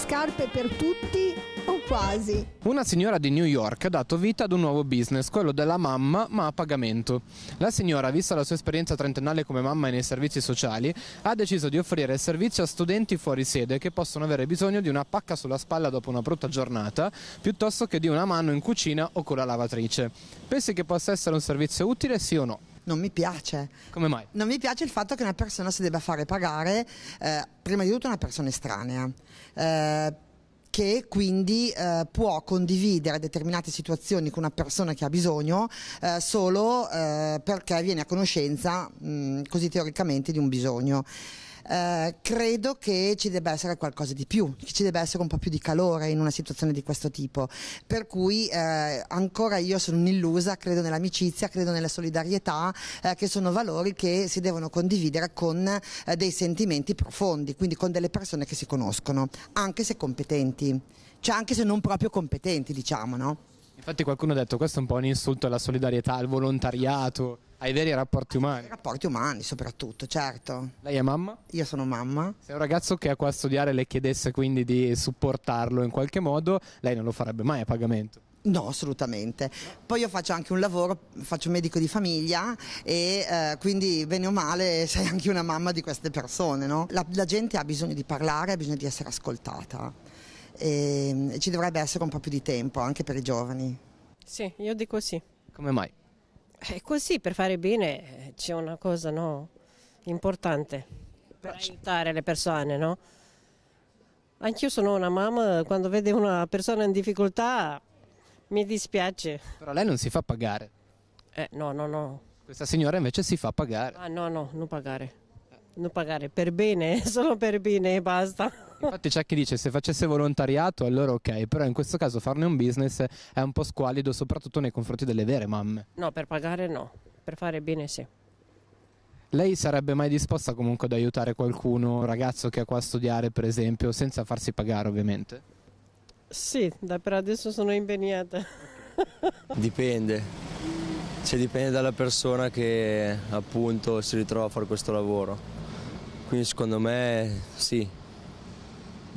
scarpe per tutti o quasi. Una signora di New York ha dato vita ad un nuovo business, quello della mamma ma a pagamento. La signora, vista la sua esperienza trentennale come mamma e nei servizi sociali, ha deciso di offrire il servizio a studenti fuori sede che possono avere bisogno di una pacca sulla spalla dopo una brutta giornata, piuttosto che di una mano in cucina o con la lavatrice. Pensi che possa essere un servizio utile, sì o no? non mi piace. Come mai? Non mi piace il fatto che una persona si debba fare pagare, eh, prima di tutto una persona estranea. Eh, che quindi eh, può condividere determinate situazioni con una persona che ha bisogno eh, solo eh, perché viene a conoscenza, mh, mm, così teoricamente, di un bisogno. Eh, credo che ci debba essere qualcosa di più, che ci debba essere un po' più di calore in una situazione di questo tipo. Per cui eh, ancora io sono un'illusa, credo nell'amicizia, credo nella solidarietà, eh, che sono valori che si devono condividere con eh, dei sentimenti profondi, quindi con delle persone che si conoscono, anche se competenti, cioè anche se non proprio competenti, diciamo, no? Infatti qualcuno ha detto questo è un po' un insulto alla solidarietà, al volontariato. Ai veri rapporti umani. Ai rapporti umani soprattutto, certo. Lei è mamma? Io sono mamma. Se un ragazzo che è qua a studiare le chiedesse quindi di supportarlo in qualche modo, lei non lo farebbe mai a pagamento? No, assolutamente. Poi io faccio anche un lavoro, faccio medico di famiglia e eh, quindi bene o male sei anche una mamma di queste persone. No? La, la gente ha bisogno di parlare, ha bisogno di essere ascoltata e, ehm, e ci dovrebbe essere un po' più di tempo anche per i giovani. Sì, io dico sì. Come mai? È eh, così, per fare bene eh, c'è una cosa no, importante, per aiutare le persone, no? Anch'io sono una mamma, quando vede una persona in difficoltà mi dispiace. Però lei non si fa pagare. Eh, no, no, no. Questa signora invece si fa pagare. Ah, no, no, non pagare. Non pagare, per bene, solo per bene e basta. Infatti c'è chi dice se facesse volontariato allora ok, però in questo caso farne un business è un po' squalido soprattutto nei confronti delle vere mamme. No, per pagare no, per fare bene sì. Lei sarebbe mai disposta comunque ad aiutare qualcuno, un ragazzo che è qua a studiare per esempio, senza farsi pagare ovviamente? Sì, da per adesso sono impegnata. dipende, cioè dipende dalla persona che appunto si ritrova a fare questo lavoro. Quindi secondo me sì,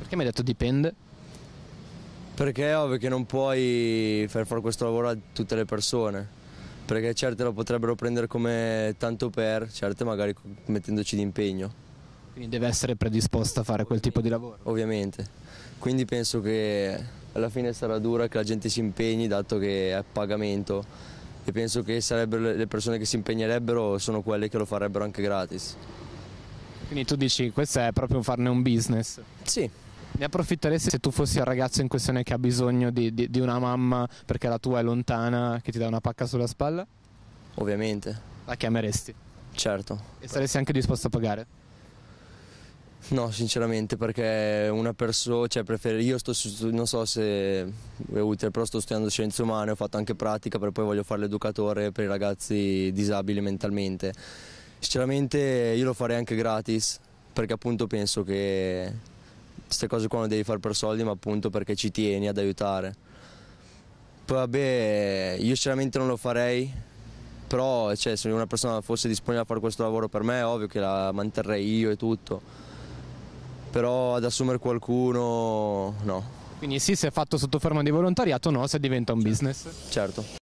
perché mi hai detto dipende? Perché è ovvio che non puoi far fare questo lavoro a tutte le persone perché certe lo potrebbero prendere come tanto per, certe magari mettendoci di impegno. Quindi deve essere predisposta a fare quel tipo di lavoro? Ovviamente, quindi penso che alla fine sarà dura che la gente si impegni dato che è a pagamento e penso che le persone che si impegnerebbero sono quelle che lo farebbero anche gratis. Quindi tu dici questo è proprio farne un business? Sì. Ne approfitteresti se tu fossi il ragazzo in questione che ha bisogno di, di, di una mamma perché la tua è lontana, che ti dà una pacca sulla spalla? Ovviamente. La chiameresti? Certo. E saresti anche disposto a pagare? No, sinceramente, perché una persona, cioè preferisco, io sto, non so se è utile, però sto studiando scienze umane, ho fatto anche pratica, però poi voglio fare l'educatore per i ragazzi disabili mentalmente. Sinceramente io lo farei anche gratis, perché appunto penso che queste cose qua non devi fare per soldi, ma appunto perché ci tieni ad aiutare. Poi vabbè, io sinceramente non lo farei, però cioè, se una persona fosse disponibile a fare questo lavoro per me è ovvio che la manterrei io e tutto, però ad assumere qualcuno no. Quindi sì, se è fatto sotto forma di volontariato no, se diventa un business. Certo.